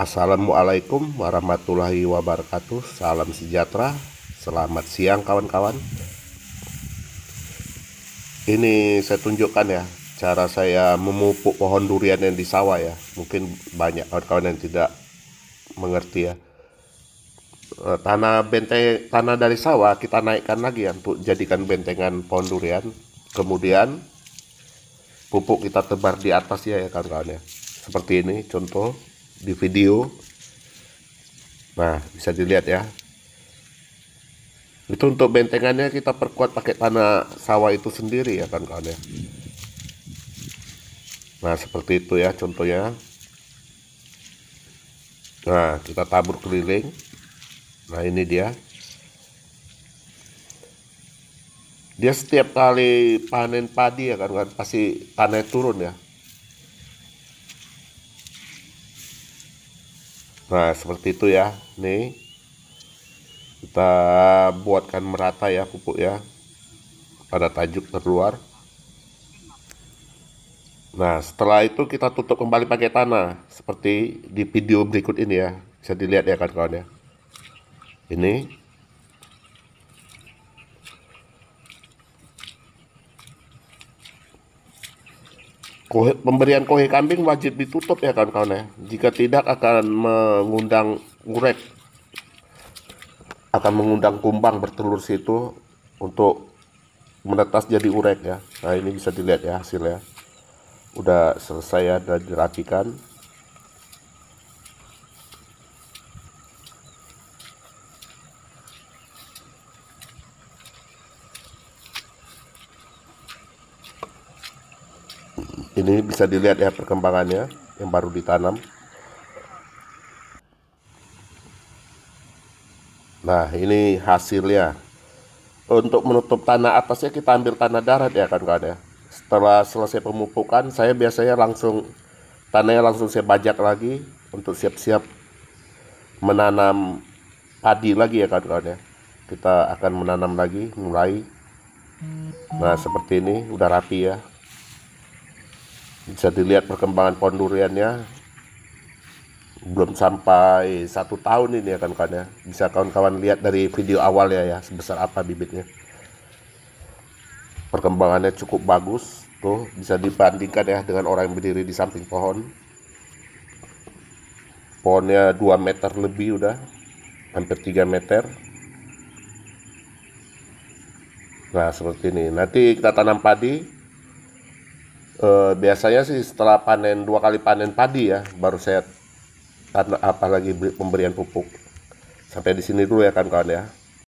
Assalamualaikum warahmatullahi wabarakatuh. Salam sejahtera. Selamat siang kawan-kawan. Ini saya tunjukkan ya cara saya memupuk pohon durian yang di sawah ya. Mungkin banyak kawan-kawan yang tidak mengerti ya. Eh, tanah benteng tanah dari sawah kita naikkan lagi ya untuk jadikan bentengan pohon durian. Kemudian pupuk kita tebar di atas ya, ya kawan-kawan ya. Seperti ini contoh di video nah bisa dilihat ya itu untuk bentengannya kita perkuat pakai tanah sawah itu sendiri ya kan kawan ya nah seperti itu ya contohnya nah kita tabur keliling nah ini dia dia setiap kali panen padi ya kan, kan pasti tanah turun ya Nah, seperti itu ya. Nih. Kita buatkan merata ya pupuk ya. Pada tajuk terluar. Nah, setelah itu kita tutup kembali pakai tanah seperti di video berikut ini ya. Bisa dilihat ya kawan-kawan ya. Ini Kohe, pemberian kohe kambing wajib ditutup ya kawan-kawan ya. Jika tidak akan mengundang urek, akan mengundang kumbang bertelur situ untuk menetas jadi urek ya. Nah ini bisa dilihat ya hasilnya. Udah selesai ya dan dirapikan. ini bisa dilihat ya perkembangannya yang baru ditanam nah ini hasilnya untuk menutup tanah atasnya kita ambil tanah darat ya kan kawan ya setelah selesai pemupukan saya biasanya langsung tanahnya langsung saya bajak lagi untuk siap-siap menanam padi lagi ya kan kawan ya kita akan menanam lagi mulai nah seperti ini udah rapi ya bisa dilihat perkembangan pohon duriannya belum sampai satu tahun ini ya kan kawan ya bisa kawan-kawan lihat dari video ya ya sebesar apa bibitnya perkembangannya cukup bagus tuh bisa dibandingkan ya dengan orang yang berdiri di samping pohon pohonnya 2 meter lebih udah hampir 3 meter nah seperti ini nanti kita tanam padi eh, biasanya sih setelah panen dua kali panen padi ya baru saya apalagi pemberian pupuk sampai di sini dulu ya kan kawan ya